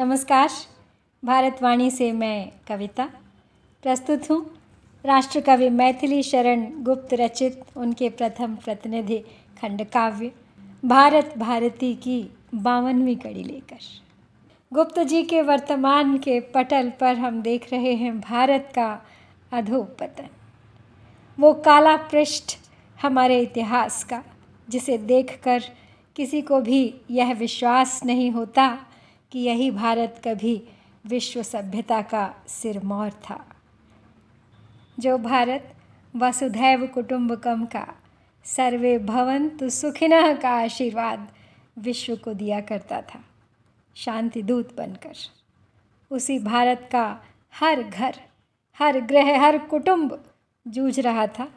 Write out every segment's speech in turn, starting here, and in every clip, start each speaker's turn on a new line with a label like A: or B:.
A: नमस्कार भारतवाणी से मैं कविता प्रस्तुत हूँ राष्ट्र कवि मैथिली शरण गुप्त रचित उनके प्रथम प्रतिनिधि खंड काव्य भारत भारती की बावनवीं कड़ी लेकर गुप्त जी के वर्तमान के पटल पर हम देख रहे हैं भारत का अधोपतन वो काला पृष्ठ हमारे इतिहास का जिसे देखकर किसी को भी यह विश्वास नहीं होता कि यही भारत कभी विश्व सभ्यता का सिरमौर था जो भारत वसुधैव कुटुंबकम का सर्वे भवंतु सुखिन का आशीर्वाद विश्व को दिया करता था शांति दूत बनकर उसी भारत का हर घर हर ग्रह हर कुटुंब जूझ रहा था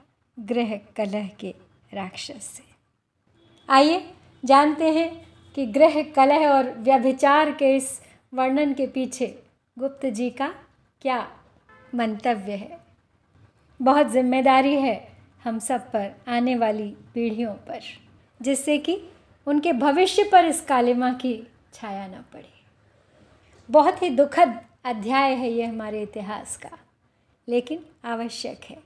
A: ग्रह कलह के राक्षस से आइए जानते हैं कि ग्रह कलह और व्यभिचार के इस वर्णन के पीछे गुप्त जी का क्या मंतव्य है बहुत जिम्मेदारी है हम सब पर आने वाली पीढ़ियों पर जिससे कि उनके भविष्य पर इस कालिमा की छाया न पड़े बहुत ही दुखद अध्याय है ये हमारे इतिहास का लेकिन आवश्यक है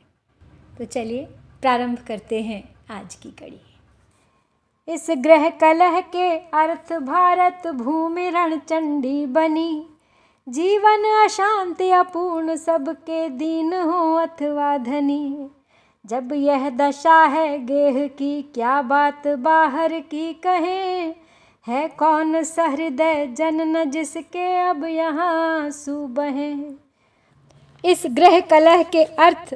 A: तो चलिए प्रारंभ करते हैं आज की कड़ी इस ग्रह कलह के अर्थ भारत भूमि रणचंडी बनी जीवन अशांति अपूर्ण सबके दीन हो अथवा धनी जब यह दशा है गेह की क्या बात बाहर की कहे है कौन सहृदय जन न जिसके अब यहाँ सुबह इस ग्रह कलह के अर्थ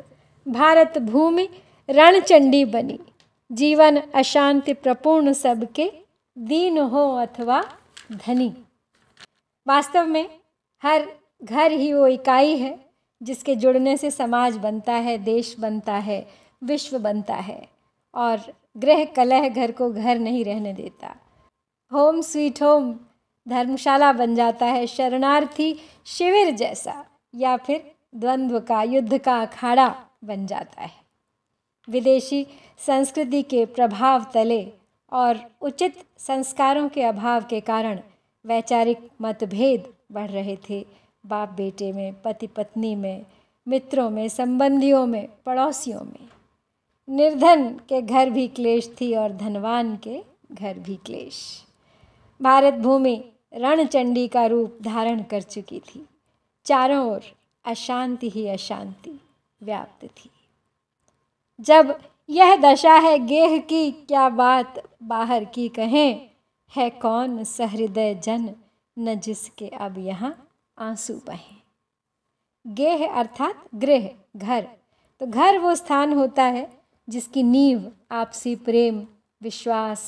A: भारत भूमि रणचंडी बनी जीवन अशांति प्रपूर्ण सबके दीन हो अथवा धनी वास्तव में हर घर ही वो इकाई है जिसके जुड़ने से समाज बनता है देश बनता है विश्व बनता है और गृह कलह घर को घर नहीं रहने देता होम स्वीट होम धर्मशाला बन जाता है शरणार्थी शिविर जैसा या फिर द्वंद्व का युद्ध का अखाड़ा बन जाता है विदेशी संस्कृति के प्रभाव तले और उचित संस्कारों के अभाव के कारण वैचारिक मतभेद बढ़ रहे थे बाप बेटे में पति पत्नी में मित्रों में संबंधियों में पड़ोसियों में निर्धन के घर भी क्लेश थी और धनवान के घर भी क्लेश भारत भूमि रणचंडी का रूप धारण कर चुकी थी चारों ओर अशांति ही अशांति व्याप्त थी जब यह दशा है गेह की क्या बात बाहर की कहें है कौन सहृदय जन न जिसके अब यहाँ आंसू बहें गेह अर्थात गृह घर तो घर वो स्थान होता है जिसकी नींव आपसी प्रेम विश्वास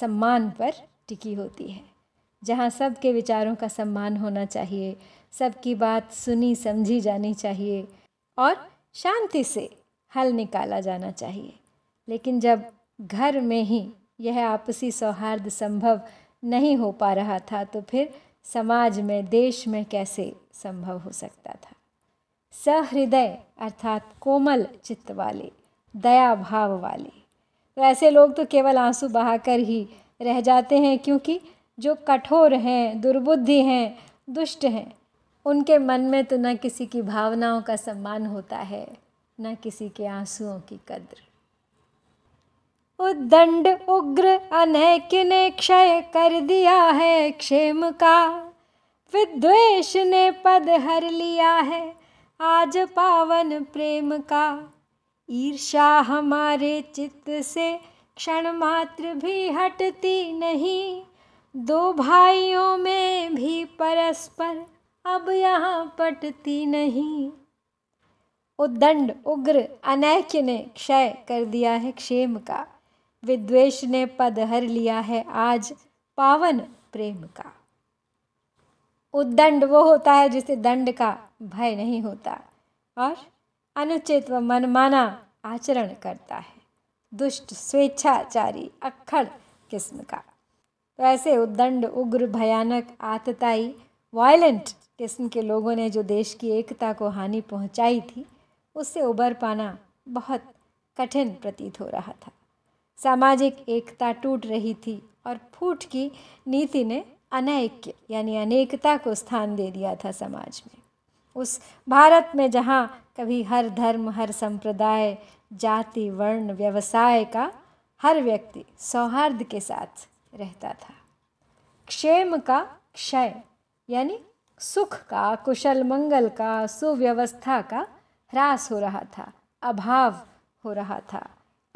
A: सम्मान पर टिकी होती है जहाँ सबके विचारों का सम्मान होना चाहिए सबकी बात सुनी समझी जानी चाहिए और शांति से हल निकाला जाना चाहिए लेकिन जब घर में ही यह आपसी सौहार्द संभव नहीं हो पा रहा था तो फिर समाज में देश में कैसे संभव हो सकता था सहृदय अर्थात कोमल चित्त वाले दया भाव वाले तो ऐसे लोग तो केवल आंसू बहाकर ही रह जाते हैं क्योंकि जो कठोर हैं दुर्बुद्धि हैं दुष्ट हैं उनके मन में तो न किसी की भावनाओं का सम्मान होता है न किसी के आंसुओं की कद्र उद्दंड उग्र अनेक ने क्षय कर दिया है क्षेम का विद्वेश ने पद हर लिया है आज पावन प्रेम का ईर्षा हमारे चित्त से क्षण मात्र भी हटती नहीं दो भाइयों में भी परस्पर अब यहाँ पटती नहीं उद्दंड उग्र अनैक्य ने क्षय कर दिया है क्षेम का विद्वेश ने पद हर लिया है आज पावन प्रेम का उद्दंड वो होता है जिसे दंड का भय नहीं होता और अनुचित व मनमाना आचरण करता है दुष्ट स्वेच्छाचारी अक्खड़ किस्म का तो ऐसे उद्दंड उग्र भयानक आतताई वायलेंट किस्म के लोगों ने जो देश की एकता को हानि पहुंचाई थी उससे उबर पाना बहुत कठिन प्रतीत हो रहा था सामाजिक एकता टूट रही थी और फूट की नीति ने अनैक्य यानी अनेकता को स्थान दे दिया था समाज में उस भारत में जहाँ कभी हर धर्म हर संप्रदाय जाति वर्ण व्यवसाय का हर व्यक्ति सौहार्द के साथ रहता था क्षेम का क्षय यानी सुख का कुशल मंगल का सुव्यवस्था का ह्रास हो रहा था अभाव हो रहा था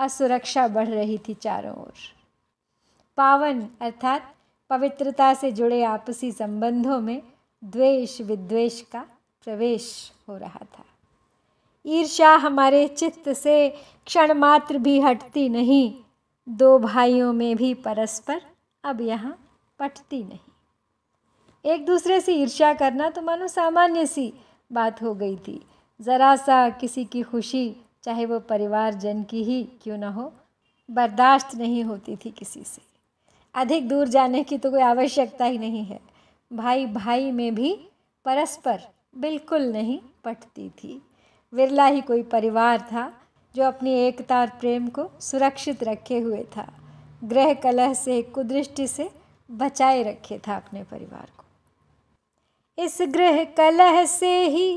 A: असुरक्षा बढ़ रही थी चारों ओर पावन अर्थात पवित्रता से जुड़े आपसी संबंधों में द्वेष विद्वेष का प्रवेश हो रहा था ईर्षा हमारे चित्त से क्षण मात्र भी हटती नहीं दो भाइयों में भी परस्पर अब यहाँ पटती नहीं एक दूसरे से ईर्ष्या करना तो मानो सामान्य सी बात हो गई थी ज़रा सा किसी की खुशी चाहे वो परिवार जन की ही क्यों ना हो बर्दाश्त नहीं होती थी किसी से अधिक दूर जाने की तो कोई आवश्यकता ही नहीं है भाई भाई में भी परस्पर बिल्कुल नहीं पटती थी विरला ही कोई परिवार था जो अपनी एकता और प्रेम को सुरक्षित रखे हुए था ग्रह कलह से कुदृष्टि से बचाए रखे था अपने परिवार को इस ग्रह कलह से ही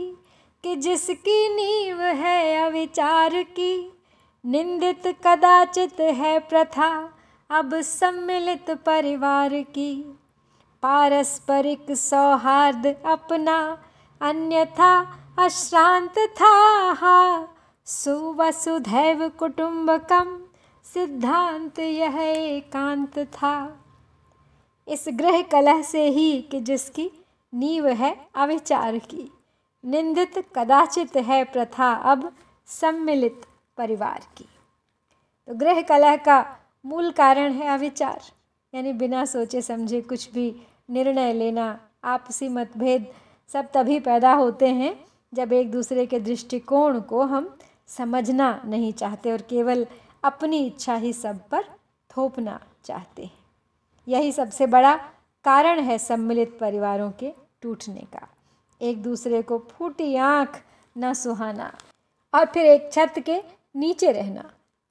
A: कि जिसकी नींव है अविचार की निंदित कदाचित है प्रथा अब सम्मिलित परिवार की पारस्परिक सौहार्द अपना अन्यथा अश्रांत था सुवसुधैव कुटुंबकम सिद्धांत यह एकांत था इस ग्रह कलह से ही कि जिसकी नींव है अविचार की निंदित कदाचित है प्रथा अब सम्मिलित परिवार की तो गृह कलह का मूल कारण है अविचार यानी बिना सोचे समझे कुछ भी निर्णय लेना आपसी मतभेद सब तभी पैदा होते हैं जब एक दूसरे के दृष्टिकोण को हम समझना नहीं चाहते और केवल अपनी इच्छा ही सब पर थोपना चाहते हैं यही सबसे बड़ा कारण है सम्मिलित परिवारों के टूटने का एक दूसरे को फूटी आँख न सुहाना और फिर एक छत के नीचे रहना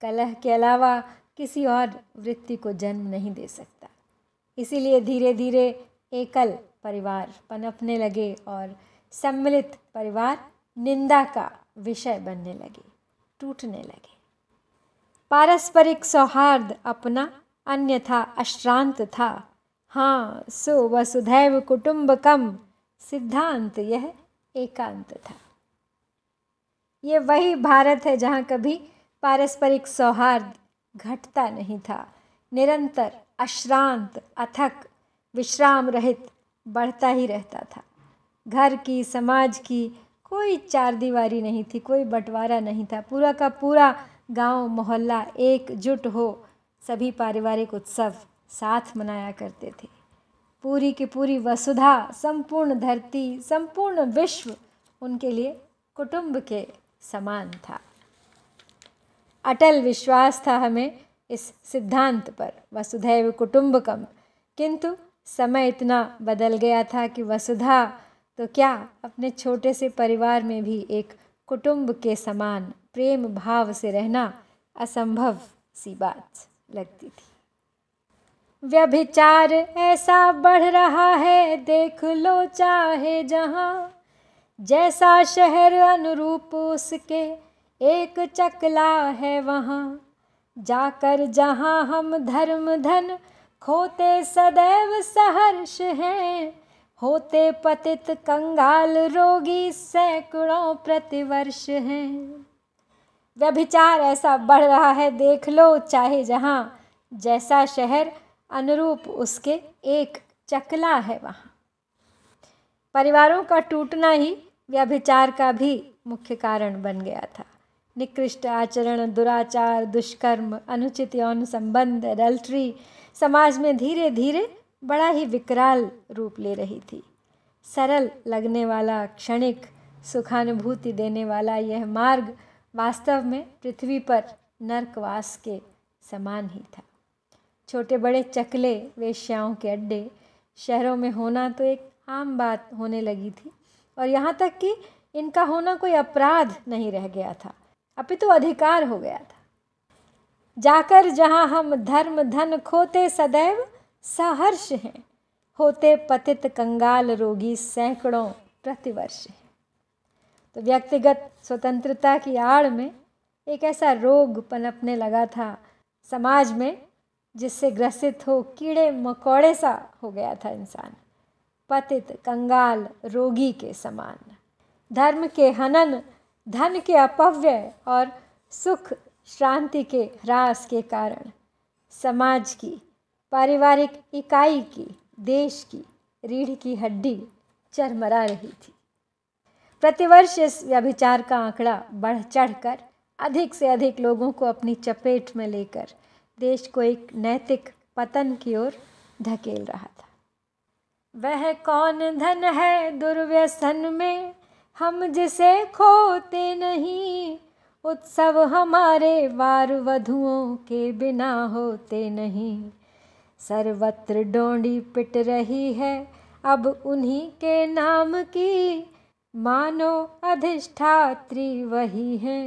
A: कलह के अलावा किसी और वृत्ति को जन्म नहीं दे सकता इसीलिए धीरे धीरे एकल परिवार पनपने लगे और सम्मिलित परिवार निंदा का विषय बनने लगे टूटने लगे पारस्परिक सौहार्द अपना अन्यथा अश्रांत था हाँ सो वसुधैव कुटुंबकम सिद्धांत यह एकांत था ये वही भारत है जहाँ कभी पारस्परिक सौहार्द घटता नहीं था निरंतर अश्रांत अथक विश्राम रहित बढ़ता ही रहता था घर की समाज की कोई चार दीवारी नहीं थी कोई बंटवारा नहीं था पूरा का पूरा गांव मोहल्ला एकजुट हो सभी पारिवारिक उत्सव साथ मनाया करते थे पूरी की पूरी वसुधा संपूर्ण धरती संपूर्ण विश्व उनके लिए कुटुंब के समान था अटल विश्वास था हमें इस सिद्धांत पर वसुधैव कुटुंबकम किंतु समय इतना बदल गया था कि वसुधा तो क्या अपने छोटे से परिवार में भी एक कुटुंब के समान प्रेम भाव से रहना असंभव सी बात लगती थी व्यभिचार ऐसा बढ़ रहा है देख लो चाहे जहाँ जैसा शहर अनुरूप उसके एक चकला है वहाँ जाकर जहाँ हम धर्म धन खोते सदैव सहर्ष हैं होते पतित कंगाल रोगी सैकड़ों प्रतिवर्ष हैं व्यभिचार ऐसा बढ़ रहा है देख लो चाहे जहाँ जैसा शहर अनुरूप उसके एक चकला है वहाँ परिवारों का टूटना ही व्यभिचार का भी मुख्य कारण बन गया था निकृष्ट आचरण दुराचार दुष्कर्म अनुचित यौन संबंध एडल्ट्री समाज में धीरे धीरे बड़ा ही विकराल रूप ले रही थी सरल लगने वाला क्षणिक सुखानुभूति देने वाला यह मार्ग वास्तव में पृथ्वी पर नरकवास के समान ही था छोटे बड़े चकले वेश्याओं के अड्डे शहरों में होना तो एक आम बात होने लगी थी और यहाँ तक कि इनका होना कोई अपराध नहीं रह गया था अपितु तो अधिकार हो गया था जाकर जहाँ हम धर्म धन खोते सदैव सहर्ष हैं होते पतित कंगाल रोगी सैकड़ों प्रतिवर्ष हैं तो व्यक्तिगत स्वतंत्रता की आड़ में एक ऐसा रोग पनपने लगा था समाज में जिससे ग्रसित हो कीड़े मकोड़े सा हो गया था इंसान पतित कंगाल रोगी के समान धर्म के हनन धन के अपव्यय और सुख शांति के ह्रास के कारण समाज की पारिवारिक इकाई की देश की रीढ़ की हड्डी चरमरा रही थी प्रतिवर्ष इस व्यभिचार का आंकड़ा बढ़ चढ़कर अधिक से अधिक लोगों को अपनी चपेट में लेकर देश को एक नैतिक पतन की ओर धकेल रहा था वह कौन धन है दुर्व्यसन में हम जिसे खोते नहीं उत्सव हमारे वार वधुओं के बिना होते नहीं सर्वत्र डोंडी पिट रही है अब उन्हीं के नाम की मानो अधिष्ठात्री वही है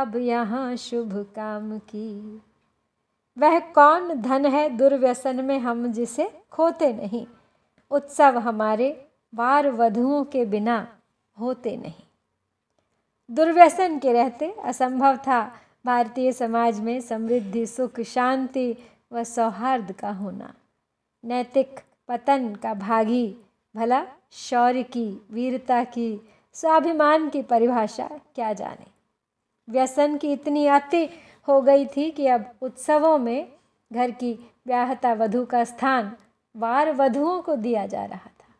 A: अब यहाँ शुभ काम की वह कौन धन है दुर्व्यसन में हम जिसे खोते नहीं उत्सव हमारे वार वधुओं के बिना होते नहीं दुर्व्यसन के रहते असंभव था भारतीय समाज में समृद्धि सुख शांति व सौहार्द का होना नैतिक पतन का भागी भला शौर्य की वीरता की स्वाभिमान की परिभाषा क्या जाने व्यसन की इतनी अति हो गई थी कि अब उत्सवों में घर की ब्याहता वधु का स्थान वार वधुओं को दिया जा रहा था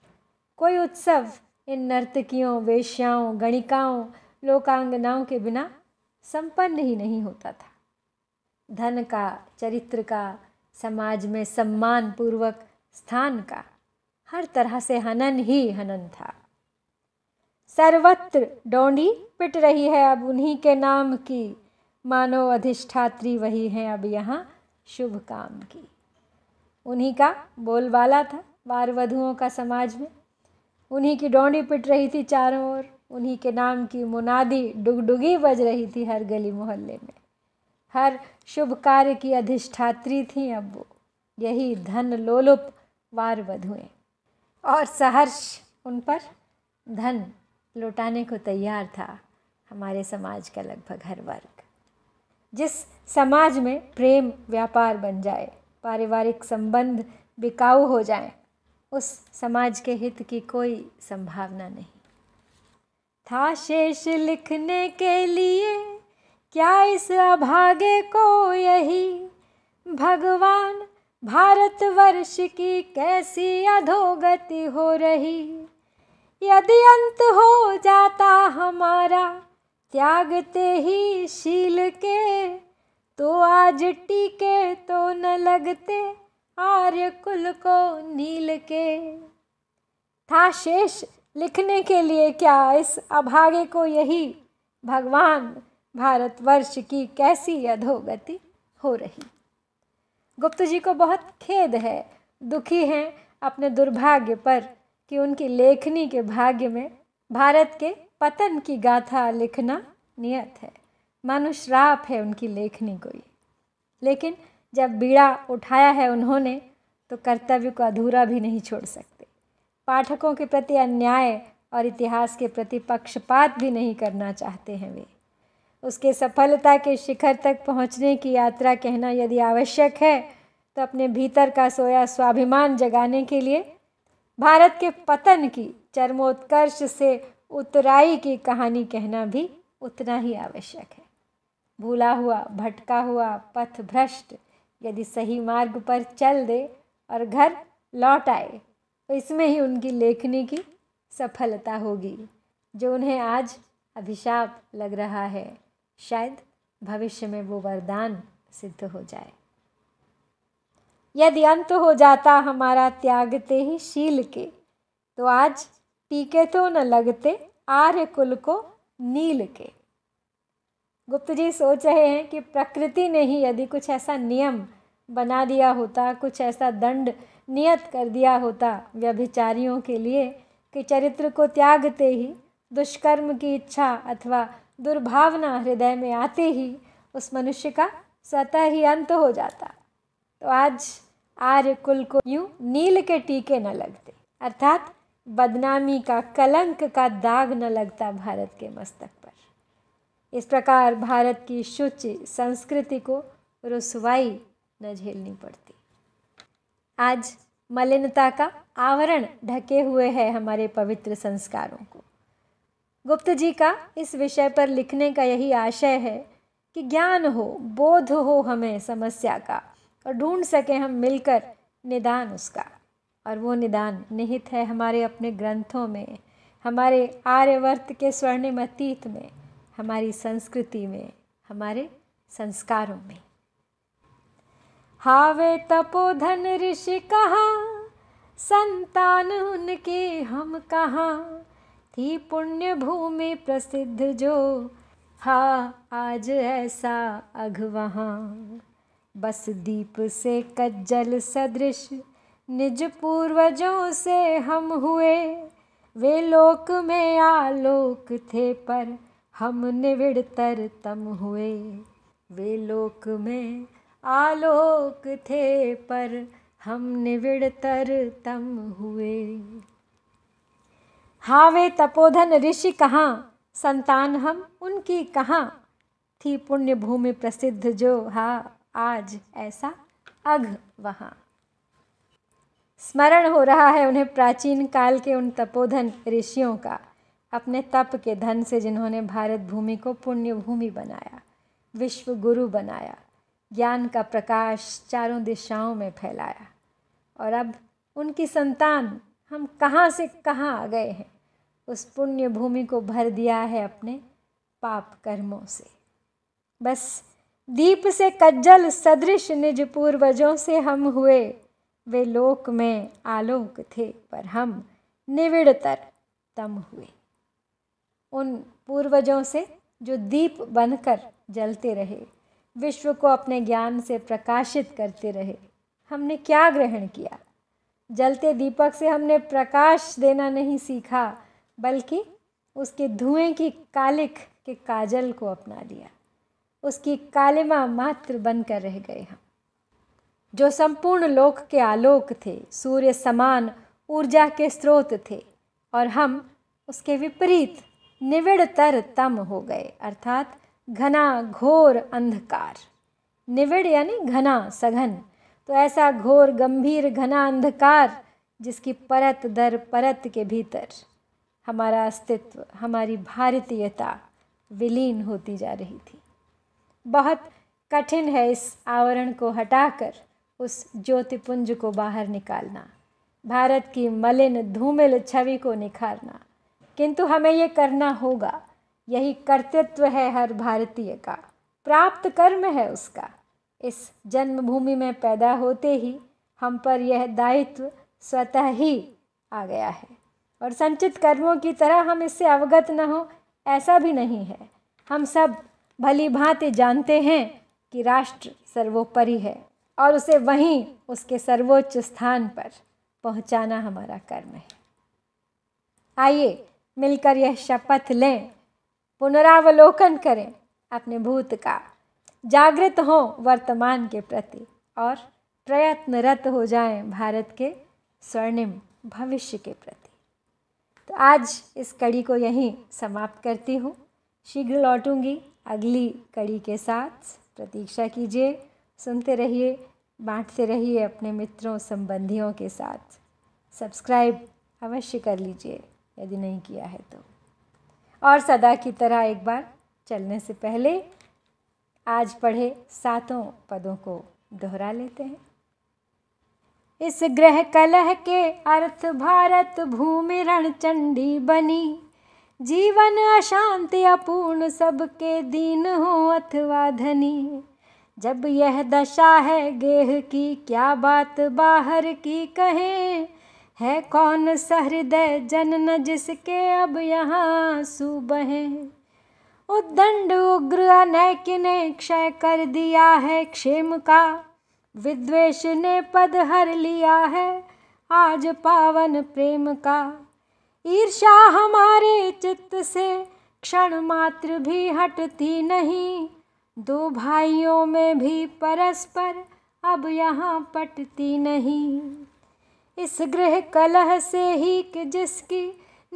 A: कोई उत्सव इन नर्तकियों वेश्याओं गणिकाओं लोकांगनाओं के बिना संपन्न ही नहीं होता था धन का चरित्र का समाज में सम्मान पूर्वक स्थान का हर तरह से हनन ही हनन था सर्वत्र डोंडी पिट रही है अब उन्हीं के नाम की मानो अधिष्ठात्री वही हैं अब यहाँ शुभ काम की उन्हीं का बोलबाला था बार वधुओं का समाज में उन्हीं की डोंडी पिट रही थी चारों ओर उन्हीं के नाम की मुनादी डुगडुगी बज रही थी हर गली मोहल्ले में हर शुभ कार्य की अधिष्ठात्री थी अब वो यही धन लोलुप वार वधुएँ और सहर्ष उन पर धन लौटाने को तैयार था हमारे समाज का लगभग हर वर्ग जिस समाज में प्रेम व्यापार बन जाए पारिवारिक संबंध बिकाऊ हो जाए उस समाज के हित की कोई संभावना नहीं था शेष लिखने के लिए क्या इस अभागे को यही भगवान भारतवर्ष की कैसी अधोगति हो रही यदि अंत हो जाता हमारा त्यागते ही शील के तो आज टीके तो न लगते आर्य कुल को नील के था शेष लिखने के लिए क्या इस अभागे को यही भगवान भारतवर्ष की कैसी अधोगति हो रही गुप्त जी को बहुत खेद है दुखी हैं अपने दुर्भाग्य पर कि उनकी लेखनी के भाग्य में भारत के पतन की गाथा लिखना नियत है मानो श्राप है उनकी लेखनी कोई लेकिन जब बीड़ा उठाया है उन्होंने तो कर्तव्य को अधूरा भी नहीं छोड़ सकते पाठकों के प्रति अन्याय और इतिहास के प्रति पक्षपात भी नहीं करना चाहते हैं वे उसके सफलता के शिखर तक पहुंचने की यात्रा कहना यदि आवश्यक है तो अपने भीतर का सोया स्वाभिमान जगाने के लिए भारत के पतन की चरमोत्कर्ष से उतराई की कहानी कहना भी उतना ही आवश्यक है भूला हुआ भटका हुआ पथ भ्रष्ट यदि सही मार्ग पर चल दे और घर लौट आए तो इसमें ही उनकी लेखनी की सफलता होगी जो उन्हें आज अभिशाप लग रहा है शायद भविष्य में वो वरदान सिद्ध हो जाए यदि अंत हो जाता हमारा त्यागते ही शील के तो आज पीके तो न लगते आर्य कुल को नील के गुप्त जी सोच रहे हैं कि प्रकृति ने ही यदि कुछ ऐसा नियम बना दिया होता कुछ ऐसा दंड नियत कर दिया होता व्यभिचारियों के लिए कि चरित्र को त्यागते ही दुष्कर्म की इच्छा अथवा दुर्भावना हृदय में आते ही उस मनुष्य का स्वतः ही अंत हो जाता तो आज आर्य कुल को यूँ नील के टीके न लगते अर्थात बदनामी का कलंक का दाग न लगता भारत के मस्तक पर इस प्रकार भारत की शुचि संस्कृति को रसवाई न झेलनी पड़ती आज मलिनता का आवरण ढके हुए है हमारे पवित्र संस्कारों को गुप्त जी का इस विषय पर लिखने का यही आशय है कि ज्ञान हो बोध हो हमें समस्या का और ढूंढ सकें हम मिलकर निदान उसका और वो निदान निहित है हमारे अपने ग्रंथों में हमारे आर्यवर्त के स्वर्णिम अतीत में हमारी संस्कृति में हमारे संस्कारों में हावे तपोधन ऋषि कहा संतान उनके हम कहाँ थी पुण्य भूमि प्रसिद्ध जो हा आज ऐसा अघ वहाँ बस दीप से कज्जल सदृश निज पूर्वजों से हम हुए वे लोक में आलोक थे पर हम निविड़तर तम हुए वे लोक में आलोक थे पर हम निविड़तर तम हुए हाँ वे तपोधन ऋषि कहाँ संतान हम उनकी कहाँ थी पुण्य भूमि प्रसिद्ध जो हा आज ऐसा अघ वहाँ स्मरण हो रहा है उन्हें प्राचीन काल के उन तपोधन ऋषियों का अपने तप के धन से जिन्होंने भारत भूमि को पुण्य भूमि बनाया विश्व गुरु बनाया ज्ञान का प्रकाश चारों दिशाओं में फैलाया और अब उनकी संतान हम कहाँ से कहाँ आ गए हैं उस पुण्य भूमि को भर दिया है अपने पाप कर्मों से बस दीप से कज्जल सदृश निज पूर्वजों से हम हुए वे लोक में आलोक थे पर हम निविड़तर तम हुए उन पूर्वजों से जो दीप बनकर जलते रहे विश्व को अपने ज्ञान से प्रकाशित करते रहे हमने क्या ग्रहण किया जलते दीपक से हमने प्रकाश देना नहीं सीखा बल्कि उसके धुएं की कालिख के काजल को अपना लिया उसकी कालिमा मात्र बनकर रह गए हम जो संपूर्ण लोक के आलोक थे सूर्य समान ऊर्जा के स्रोत थे और हम उसके विपरीत निविड़तर तम हो गए अर्थात घना घोर अंधकार निविड़ यानी घना सघन तो ऐसा घोर गंभीर घना अंधकार जिसकी परत दर परत के भीतर हमारा अस्तित्व हमारी भारतीयता विलीन होती जा रही थी बहुत कठिन है इस आवरण को हटाकर उस ज्योतिपुंज को बाहर निकालना भारत की मलिन धूमिल छवि को निखारना किंतु हमें ये करना होगा यही कर्तृत्व है हर भारतीय का प्राप्त कर्म है उसका इस जन्मभूमि में पैदा होते ही हम पर यह दायित्व स्वतः ही आ गया है और संचित कर्मों की तरह हम इससे अवगत न हो ऐसा भी नहीं है हम सब भली भांति जानते हैं कि राष्ट्र सर्वोपरि है और उसे वहीं उसके सर्वोच्च स्थान पर पहुंचाना हमारा कर्म है आइए मिलकर यह शपथ लें पुनरावलोकन करें अपने भूत का जागृत हों वर्तमान के प्रति और प्रयत्नरत हो जाएं भारत के स्वर्णिम भविष्य के प्रति तो आज इस कड़ी को यहीं समाप्त करती हूँ शीघ्र लौटूंगी अगली कड़ी के साथ प्रतीक्षा कीजिए सुनते रहिए बांटते रहिए अपने मित्रों संबंधियों के साथ सब्सक्राइब अवश्य कर लीजिए यदि नहीं किया है तो और सदा की तरह एक बार चलने से पहले आज पढ़े सातों पदों को दोहरा लेते हैं इस ग्रह कलह के अर्थ भारत भूमि रणचंडी बनी जीवन अशांति अपूर्ण सबके दीन हो अथवा धनी जब यह दशा है गेह की क्या बात बाहर की कहें है कौन सहृदय जन न जिसके अब यहाँ आंसू उद्दंड उग्र अनैक ने क्षय कर दिया है क्षेम का विद्वेष ने पद हर लिया है आज पावन प्रेम का ईर्षा हमारे चित्त से क्षण मात्र भी हटती नहीं दो भाइयों में भी परस्पर अब यहाँ पटती नहीं इस गृह कलह से ही कि जिसकी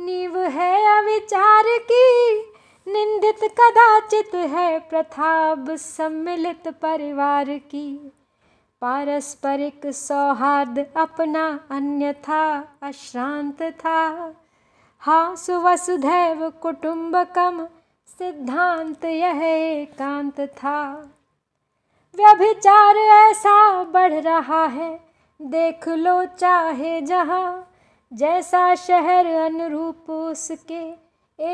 A: नींव है अविचार की निंदित कदाचित है प्रथाब सम्मिलित परिवार की पारस्परिक सौहार्द अपना अन्यथा अश्रांत था हाँ सुवसुधैव कुटुंबकम सिद्धांत यह एकांत था व्यभिचार ऐसा बढ़ रहा है देख लो चाहे जहाँ जैसा शहर अनुरूप उसके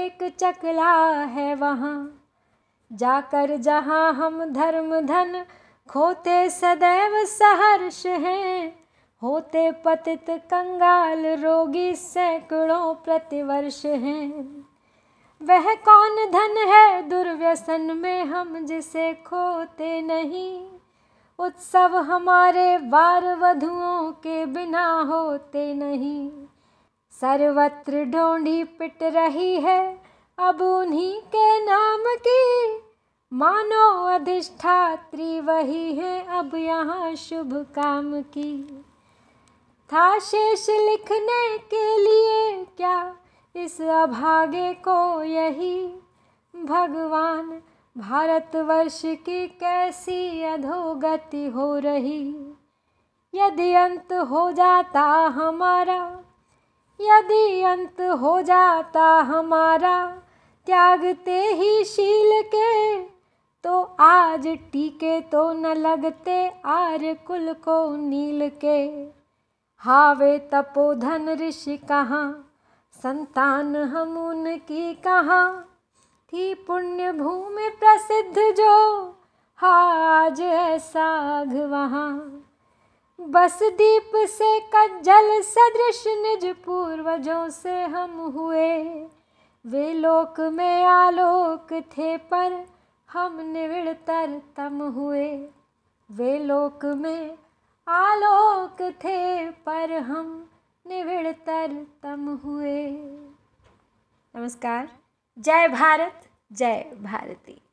A: एक चकला है वहाँ जाकर जहाँ हम धर्म धन खोते सदैव सहर्ष हैं होते पतित कंगाल रोगी सैकड़ों प्रतिवर्ष हैं वह कौन धन है दुर्व्यसन में हम जिसे खोते नहीं उत्सव हमारे वार वधुओं के बिना होते नहीं सर्वत्र ढोंढी पिट रही है अब उन्हीं के नाम की मानो अधिष्ठात्री वही है अब यहाँ शुभ काम की था शेष लिखने के लिए क्या इस अभागे को यही भगवान भारतवर्ष की कैसी अधोगति हो रही यदि अंत हो जाता हमारा यदि अंत हो जाता हमारा त्यागते ही शील के तो आज टीके तो न लगते आर्य कुल को नील के हावे तपोधन ऋषि कहाँ संतान हम उनकी कहा थी पुण्य भूमि प्रसिद्ध जो हाज साग वहाँ बस दीप से कज्जल सदृश निज पूर्वजों से हम हुए वे लोक में आलोक थे पर हम निविड़तर तम हुए वे लोक में आलोक थे पर हम निविड़तर तम हुए नमस्कार जय भारत जय भारती